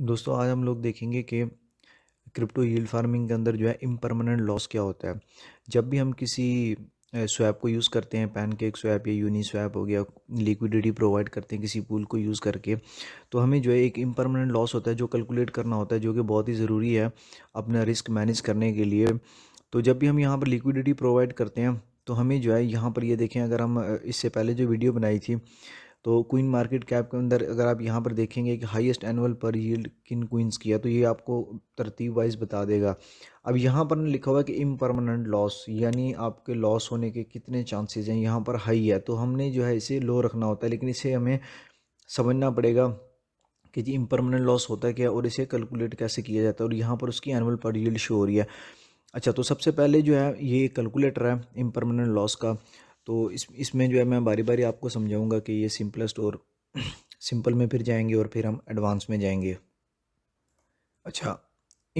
दोस्तों आज हम लोग देखेंगे कि क्रिप्टो हील फार्मिंग के अंदर जो है इम्परमानेंट लॉस क्या होता है जब भी हम किसी स्वैप को यूज़ करते हैं पैन केक स्वैप या यूनी स्वैप हो गया लिक्विडिटी प्रोवाइड करते हैं किसी पूल को यूज़ करके तो हमें जो है एक इम्परमानेंट लॉस होता है जो कैलकुलेट करना होता है जो कि बहुत ही ज़रूरी है अपना रिस्क मैनेज करने के लिए तो जब भी हम यहाँ पर लिक्विडिटी प्रोवाइड करते हैं तो हमें जो है यहाँ पर ये यह देखें अगर हम इससे पहले जो वीडियो बनाई थी तो क्वीन मार्केट कैप के अंदर अगर आप यहाँ पर देखेंगे कि हाईएस्ट एनुअल पर यील्ड किन क्वींस की है तो ये आपको तरतीब वाइज बता देगा अब यहाँ पर लिखा हुआ है कि इम परमानेंट लॉस यानी आपके लॉस होने के कितने चांसेज हैं यहाँ पर हाई है तो हमने जो है इसे लो रखना होता है लेकिन इसे हमें समझना पड़ेगा कि जी इम्परमानेंट लॉस होता है क्या और इसे कैलकुलेट कैसे किया जाता है और यहाँ पर उसकी एनुअल पर यील्ड शो हो रही है अच्छा तो सबसे पहले जो है ये कैलकुलेटर है इम्परमानेंट लॉस का तो इस इसमें जो है मैं बारी बारी आपको समझाऊंगा कि ये सिंपलेस्ट और सिंपल में फिर जाएंगे और फिर हम एडवांस में जाएंगे अच्छा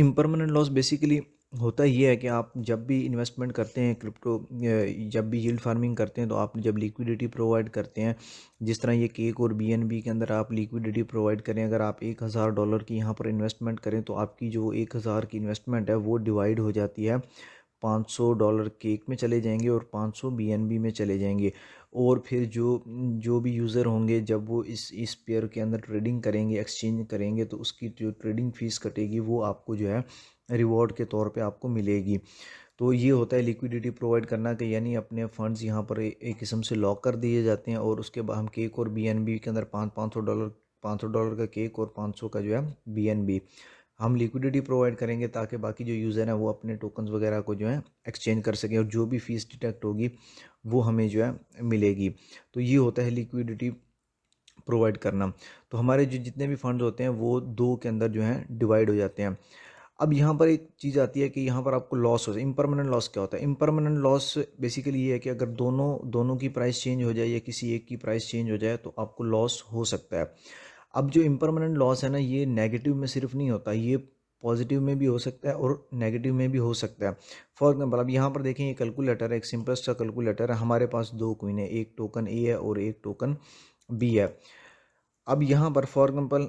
इम्परमानेंट लॉस बेसिकली होता ये है कि आप जब भी इन्वेस्टमेंट करते हैं क्रिप्टो जब भी यील्ड फार्मिंग करते हैं तो आप जब लिक्विडिटी प्रोवाइड करते हैं जिस तरह ये केक और बीएनबी के अंदर आप लिक्विडिटी प्रोवाइड करें अगर आप एक हज़ार डॉलर की यहाँ पर इन्वेस्टमेंट करें तो आपकी जो एक हज़ार की इन्वेस्टमेंट है वो डिवाइड हो जाती है 500 डॉलर केक में चले जाएंगे और 500 बीएनबी में चले जाएंगे और फिर जो जो भी यूज़र होंगे जब वो इस इस पेयर के अंदर ट्रेडिंग करेंगे एक्सचेंज करेंगे तो उसकी जो ट्रेडिंग फ़ीस कटेगी वो आपको जो है रिवॉर्ड के तौर पे आपको मिलेगी तो ये होता है लिक्विडिटी प्रोवाइड करना कि यानी अपने फंड्स यहाँ पर एक किस्म से लॉक कर दिए जाते हैं और उसके बाद हम केक और बी के अंदर पाँच पाँच सौ डॉलर पाँच सौ डॉलर का केक और पाँच सौ का जो है बी हम लिक्विडिटी प्रोवाइड करेंगे ताकि बाकी जो यूज़र हैं वो अपने टोकन्स वगैरह को जो है एक्सचेंज कर सकें और जो भी फ़ीस डिटेक्ट होगी वो हमें जो है मिलेगी तो ये होता है लिक्विडिटी प्रोवाइड करना तो हमारे जो जितने भी फंड्स होते हैं वो दो के अंदर जो है डिवाइड हो जाते हैं अब यहाँ पर एक चीज़ आती है कि यहाँ पर आपको लॉस हो जाए इम्परमानेंट लॉस क्या होता है इम्परमानेंट लॉस बेसिकली ये है कि अगर दोनों दोनों की प्राइस चेंज हो जाए या किसी एक की प्राइस चेंज हो जाए तो आपको लॉस हो सकता है अब जो इम्परमानेंट लॉस है ना ये नेगेटिव में सिर्फ नहीं होता ये पॉजिटिव में भी हो सकता है और नेगेटिव में भी हो सकता है फॉर एग्जाम्पल अब यहाँ पर देखें ये कैलकुलेटर है एक सिंपलस्ट सा कैलकुलेटर है हमारे पास दो क्वीन है एक टोकन ए है और एक टोकन बी है अब यहाँ पर फॉर एग्जाम्पल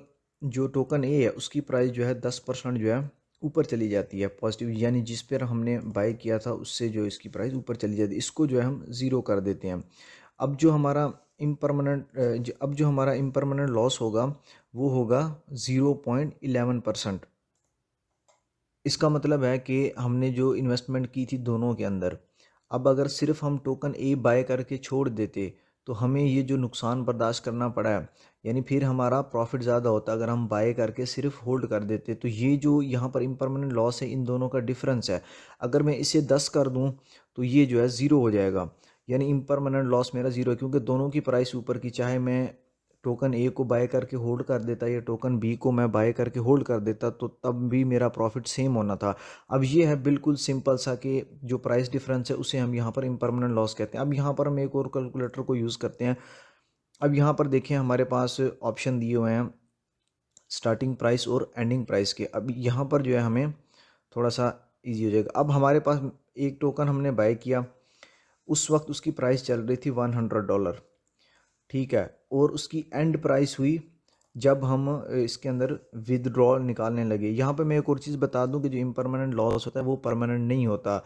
जो टोकन ए है उसकी प्राइस जो है दस परसेंट जो है ऊपर चली जाती है पॉजिटिव यानी जिस पर हमने बाय किया था उससे जो इसकी प्राइस ऊपर चली जाती है इसको जो है हम ज़ीरो कर देते हैं अब जो हमारा इम्परमानेंट अब जो हमारा इम्परमानेंट लॉस होगा वो होगा ज़ीरो पॉइंट इलेवन परसेंट इसका मतलब है कि हमने जो इन्वेस्टमेंट की थी दोनों के अंदर अब अगर सिर्फ हम टोकन ए बाय करके छोड़ देते तो हमें ये जो नुकसान बर्दाश्त करना पड़ा है यानी फिर हमारा प्रॉफिट ज़्यादा होता अगर हम बाय करके सिर्फ होल्ड कर देते तो ये जो यहाँ पर इम्परमानेंट लॉस है इन दोनों का डिफरेंस है अगर मैं इसे दस कर दूँ तो ये जो है ज़ीरो हो जाएगा यानी इम्परमानेंट लॉस मेरा ज़ीरो है क्योंकि दोनों की प्राइस ऊपर की चाहे मैं टोकन ए को बाय करके होल्ड कर देता या टोकन बी को मैं बाय करके होल्ड कर देता तो तब भी मेरा प्रॉफिट सेम होना था अब ये है बिल्कुल सिंपल सा कि जो प्राइस डिफरेंस है उसे हम यहाँ पर इम्परमानेंट लॉस कहते हैं अब यहाँ पर हम एक और कैलकुलेटर को यूज़ करते हैं अब यहाँ पर देखें हमारे पास ऑप्शन दिए हुए हैं स्टार्टिंग प्राइस और एंडिंग प्राइस के अब यहाँ पर जो है हमें थोड़ा सा ईजी हो जाएगा अब हमारे पास एक टोकन हमने बाय किया उस वक्त उसकी प्राइस चल रही थी वन हंड्रेड डॉलर ठीक है और उसकी एंड प्राइस हुई जब हम इसके अंदर विदड्रॉल निकालने लगे यहाँ पे मैं एक और चीज़ बता दूँ कि जो इम्परमानेंट लॉस होता है वो परमानेंट नहीं होता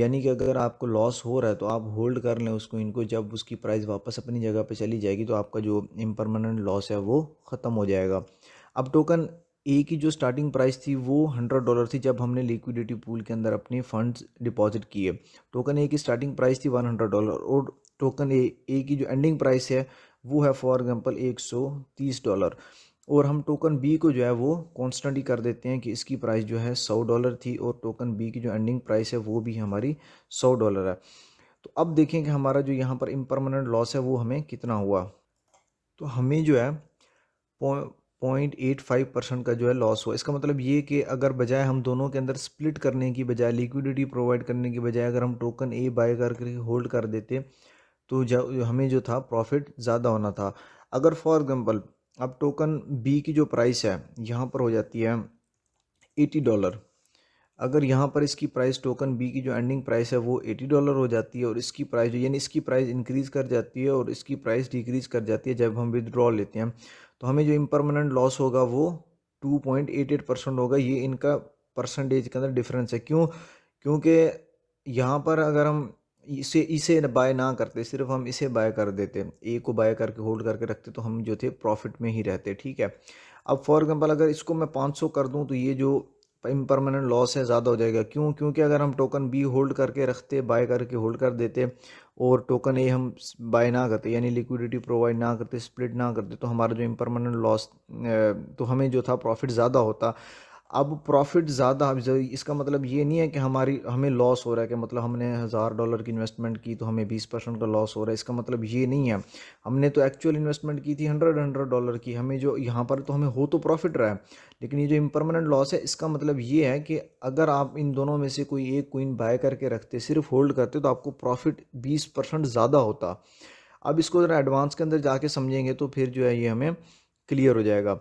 यानी कि अगर आपको लॉस हो रहा है तो आप होल्ड कर लें उसको इनको जब उसकी प्राइस वापस अपनी जगह पे चली जाएगी तो आपका जो इम्परमानेंट लॉस है वो ख़त्म हो जाएगा अब टोकन ए की जो स्टार्टिंग प्राइस थी वो हंड्रेड डॉलर थी जब हमने लिक्विडिटी पूल के अंदर अपने फंड्स डिपॉजिट किए टोकन ए की स्टार्टिंग प्राइस थी वन हंड्रेड डॉलर और टोकन ए ए की जो एंडिंग प्राइस है वो है फॉर एग्जांपल एक सौ तीस डॉलर और हम टोकन बी को जो है वो कॉन्स्टेंट ही कर देते हैं कि इसकी प्राइस जो है सौ डॉलर थी और टोकन बी की जो एंडिंग प्राइस है वो भी हमारी सौ डॉलर है तो अब देखें कि हमारा जो यहाँ पर इम्परमानेंट लॉस है वो हमें कितना हुआ तो हमें जो है पॉइंट एट फाइव परसेंट का जो है लॉस हुआ इसका मतलब ये कि अगर बजाय हम दोनों के अंदर स्प्लिट करने की बजाय लिक्विडिटी प्रोवाइड करने की बजाय अगर हम टोकन ए बाय करके होल्ड कर देते तो हमें जो था प्रॉफिट ज़्यादा होना था अगर फॉर एग्ज़ाम्पल अब टोकन बी की जो प्राइस है यहाँ पर हो जाती है एटी डॉलर अगर यहाँ पर इसकी प्राइस टोकन बी की जो एंडिंग प्राइस है वो एटी डॉलर हो जाती है और इसकी प्राइस यानी इसकी प्राइस इंक्रीज़ कर जाती है और इसकी प्राइस डिक्रीज़ कर जाती है जब हम विदड्रॉ लेते हैं तो हमें जो इम्परमानेंट लॉस होगा वो two point eight eight percent होगा ये इनका परसेंटेज के अंदर डिफरेंस है क्यों क्योंकि यहाँ पर अगर हम इसे इसे बाय ना करते सिर्फ हम इसे बाय कर देते ए को बाय करके होल्ड करके रखते तो हम जो थे प्रॉफिट में ही रहते ठीक है अब फॉर एग्जांपल अगर इसको मैं 500 कर दूं तो ये जो इम्परमानेंट लॉस है ज़्यादा हो जाएगा क्यों क्योंकि अगर हम टोकन बी होल्ड करके रखते बाय करके होल्ड कर देते और टोकन ए हम बाय ना करते यानी लिक्विडिटी प्रोवाइड ना करते स्प्लिट ना करते तो हमारा जो इम्परमानेंट लॉस तो हमें जो था प्रॉफिट ज़्यादा होता अब प्रॉफिट ज़्यादा इसका मतलब ये नहीं है कि हमारी हमें लॉस हो रहा है कि मतलब हमने हज़ार डॉलर की इन्वेस्टमेंट की तो हमें बीस परसेंट का लॉस हो रहा है इसका मतलब ये नहीं है हमने तो एक्चुअल इन्वेस्टमेंट की थी हंड्रेड हंड्रेड डॉलर की हमें जो यहाँ पर तो हमें हो तो प्रॉफिट रहा है लेकिन ये जो इम्परमानेंट लॉस है इसका मतलब ये है कि अगर आप इन दोनों में से कोई एक कोइन बाय करके रखते सिर्फ होल्ड करते तो आपको प्रॉफिट बीस परसेंट ज़्यादा होता अब इसको ज़रा एडवांस के अंदर जाके समझेंगे तो फिर जो है ये हमें क्लियर हो जाएगा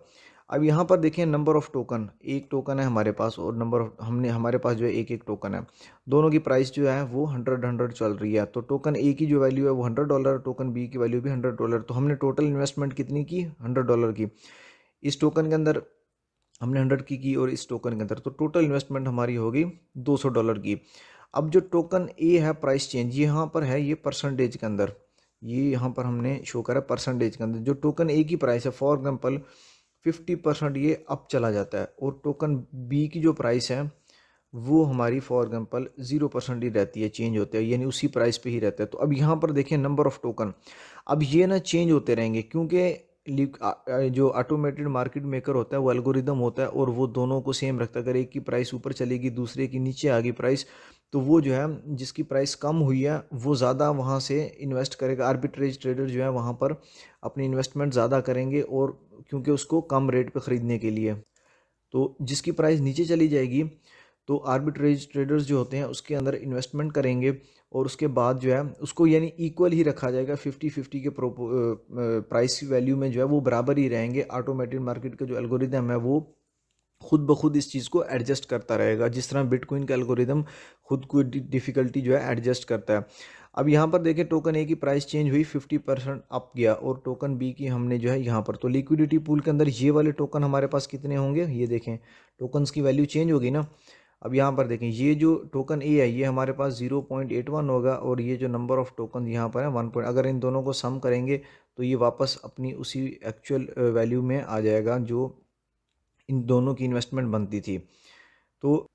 अब यहाँ पर देखें नंबर ऑफ़ टोकन एक टोकन है हमारे पास और नंबर ऑफ हमने हमारे पास जो है एक एक टोकन है दोनों की प्राइस जो है वो हंड्रेड हंड्रेड चल रही है तो टोकन ए की जो वैल्यू है वो हंड्रेड डॉलर टोकन बी की वैल्यू भी हंड्रेड डॉलर तो हमने टोटल इन्वेस्टमेंट कितनी की हंड्रेड डॉलर की इस टोकन के अंदर हमने हंड्रेड की की और इस टोकन के अंदर तो टोटल इन्वेस्टमेंट हमारी होगी दो सौ डॉलर की अब जो टोकन ए है प्राइस चेंज यहाँ पर है ये परसेंटेज के अंदर ये यहाँ पर हमने शो करा परसेंटेज के अंदर जो टोकन ए की प्राइस है फॉर एग्जाम्पल फिफ्टी परसेंट ये अप चला जाता है और टोकन बी की जो प्राइस है वो हमारी फॉर एग्जांपल ज़ीरो परसेंट ही रहती है चेंज होते हैं यानी उसी प्राइस पे ही रहता है तो अब यहाँ पर देखें नंबर ऑफ़ टोकन अब ये ना चेंज होते रहेंगे क्योंकि जो ऑटोमेटेड मार्केट मेकर होता है वो एल्गोरिदम होता है और वो दोनों को सेम रखता है अगर एक की प्राइस ऊपर चलेगी दूसरे की नीचे आ गई प्राइस तो वो जो है जिसकी प्राइस कम हुई है वो ज़्यादा वहाँ से इन्वेस्ट करेगा आर्बिट्रेज ट्रेडर जो है वहाँ पर अपनी इन्वेस्टमेंट ज़्यादा करेंगे और क्योंकि उसको कम रेट पर ख़रीदने के लिए तो जिसकी प्राइस नीचे चली जाएगी तो आर्बिट्रेज ट्रेडर्स जो होते हैं उसके अंदर इन्वेस्टमेंट करेंगे और उसके बाद जो है उसको यानी इक्वल ही रखा जाएगा फिफ्टी फिफ्टी के प्राइस वैल्यू में जो है वो बराबर ही रहेंगे ऑटोमेटिक मार्केट का जो एल्गोरिदम है वो खुद ब खुद इस चीज़ को एडजस्ट करता रहेगा जिस तरह बिटकॉइन का एल्गोरिदम खुद को डिफ़िकल्टी जो है एडजस्ट करता है अब यहाँ पर देखें टोकन ए की प्राइस चेंज हुई 50 परसेंट अप गया और टोकन बी की हमने जो है यहाँ पर तो लिक्विडिटी पूल के अंदर ये वाले टोकन हमारे पास कितने होंगे ये देखें टोकन्स की वैल्यू चेंज होगी ना अब यहाँ पर देखें ये जो टोकन ए है ये हमारे पास जीरो पॉइंट एट वन होगा और ये जो नंबर ऑफ़ टोकन यहाँ पर है वन पॉइंट अगर इन दोनों को सम करेंगे तो ये वापस अपनी उसी एक्चुअल वैल्यू में आ जाएगा जो इन दोनों की इन्वेस्टमेंट बनती थी तो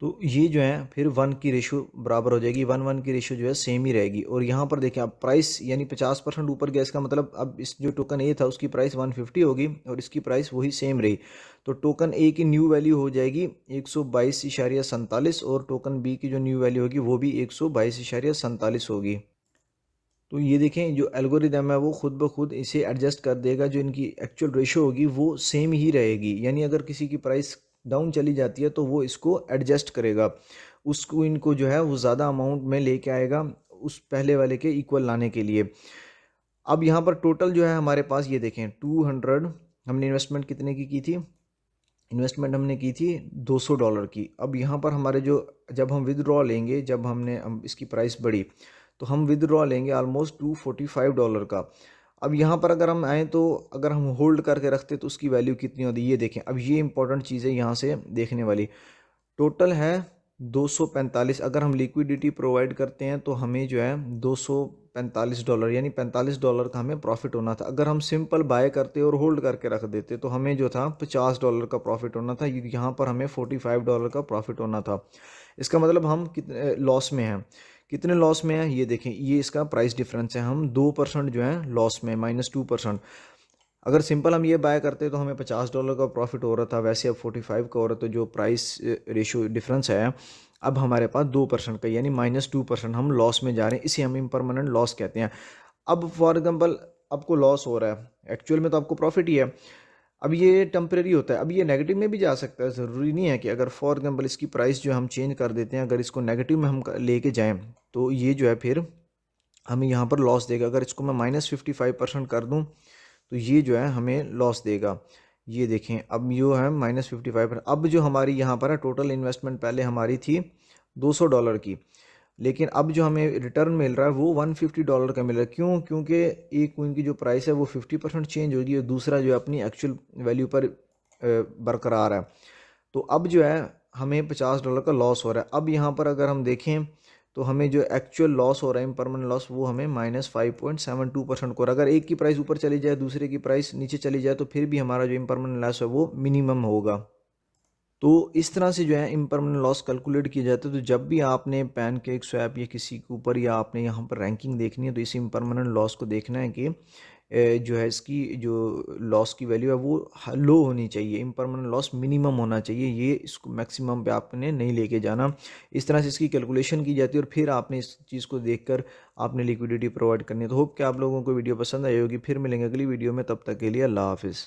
तो ये जो है फिर वन की रेशो बराबर हो जाएगी वन वन की रेशो जो है सेम ही रहेगी और यहाँ पर देखें आप प्राइस यानी पचास परसेंट ऊपर गया इसका मतलब अब इस जो टोकन ए था उसकी प्राइस वन फिफ्टी होगी और इसकी प्राइस वही सेम रही तो टोकन ए की न्यू वैल्यू हो जाएगी एक सौ बाईस इशारिया सैंतालीस और टोकन बी की जो न्यू वैल्यू होगी वो भी एक सौ बाईस इशारिया सैंतालीस होगी तो ये देखें जो एल्गोरिदम है वो खुद ब खुद इसे एडजस्ट कर देगा जो इनकी एक्चुअल रेशो होगी वो सेम ही रहेगी यानी अगर किसी की प्राइस डाउन चली जाती है तो वो इसको एडजस्ट करेगा उसको इनको जो है वो ज़्यादा अमाउंट में लेके आएगा उस पहले वाले के इक्वल लाने के लिए अब यहाँ पर टोटल जो है हमारे पास ये देखें टू हंड्रेड हमने इन्वेस्टमेंट कितने की की थी इन्वेस्टमेंट हमने की थी 200 डॉलर की अब यहाँ पर हमारे जो जब हम विदड्रॉ लेंगे जब हमने हम इसकी प्राइस बढ़ी तो हम विदड्रॉ लेंगे almost two forty five dollar का अब यहाँ पर अगर हम आएँ तो अगर हम होल्ड करके रखते तो उसकी वैल्यू कितनी होती ये देखें अब ये इंपॉर्टेंट चीज़ है यहाँ से देखने वाली टोटल है 245 अगर हम लिक्विडिटी प्रोवाइड करते हैं तो हमें जो है 245 डॉलर यानी 45 डॉलर का हमें प्रॉफिट होना था अगर हम सिंपल बाय करते और होल्ड करके रख देते तो हमें जो था 50 डॉलर का प्रॉफिट होना था यहाँ पर हमें 45 डॉलर का प्रॉफिट होना था इसका मतलब हम कितने लॉस में हैं कितने लॉस में है ये देखें ये इसका प्राइस डिफरेंस है हम दो परसेंट जो है लॉस में माइनस टू परसेंट अगर सिंपल हम ये बाय करते तो हमें पचास डॉलर का प्रॉफिट हो रहा था वैसे अब फोर्टी फाइव का हो रहा तो जो प्राइस रेशो डिफरेंस है अब हमारे पास दो परसेंट का यानी माइनस टू परसेंट हम लॉस में जा रहे हैं इसे हम इम्परमानेंट लॉस कहते हैं अब फॉर एग्जाम्पल आपको लॉस हो रहा है एक्चुअल में तो आपको प्रॉफिट ही है अब ये टम्प्रेरी होता है अब ये नेगेटिव में भी जा सकता है ज़रूरी नहीं है कि अगर फॉर एग्जांपल इसकी प्राइस जो हम चेंज कर देते हैं अगर इसको नेगेटिव में हम लेके जाएं तो ये जो है फिर हमें यहाँ पर लॉस देगा अगर इसको मैं माइनस फिफ्टी फाइव परसेंट कर दूँ तो ये जो है हमें लॉस देगा ये देखें अब यो है माइनस फिफ्टी फाइव अब जो हमारी यहाँ पर है टोटल इन्वेस्टमेंट पहले हमारी थी दो सौ डॉलर की लेकिन अब जो हमें रिटर्न मिल रहा है वो 150 डॉलर का मिल रहा है क्यों क्योंकि एक कोइन की जो प्राइस है वो 50 परसेंट चेंज होगी और दूसरा जो है अपनी एक्चुअल वैल्यू पर बरकरार है तो अब जो है हमें 50 डॉलर का लॉस हो रहा है अब यहाँ पर अगर हम देखें तो हमें जो एक्चुअल लॉस हो रहा है परमानेंट लॉस वो हमें minus five point seven two percent को अगर एक की प्राइस ऊपर चली जाए दूसरे की प्राइस नीचे चली जाए तो फिर भी हमारा जो इम्परमानेंट लॉस है वो मिनिमम होगा तो इस तरह से जो है इम्परमानेंट लॉस कैलकुलेट किया जाता है तो जब भी आपने पैन केक स्वैप या किसी के ऊपर या आपने यहाँ पर रैंकिंग देखनी है तो इस इम्परमानेंट लॉस को देखना है कि जो है इसकी जो लॉस की वैल्यू है वो लो होनी चाहिए इम्परमानेंट लॉस मिनिमम होना चाहिए ये इसको मैक्सिमम पे आपने नहीं लेके जाना इस तरह से इसकी कैलकुलेशन की जाती है और फिर आपने इस चीज़ को देखकर आपने लिक्विडिटी प्रोवाइड करनी है तो होप कि आप लोगों को वीडियो पसंद आई होगी फिर मिलेंगे अगली वीडियो में तब तक के लिए अल्लाह हाफिज़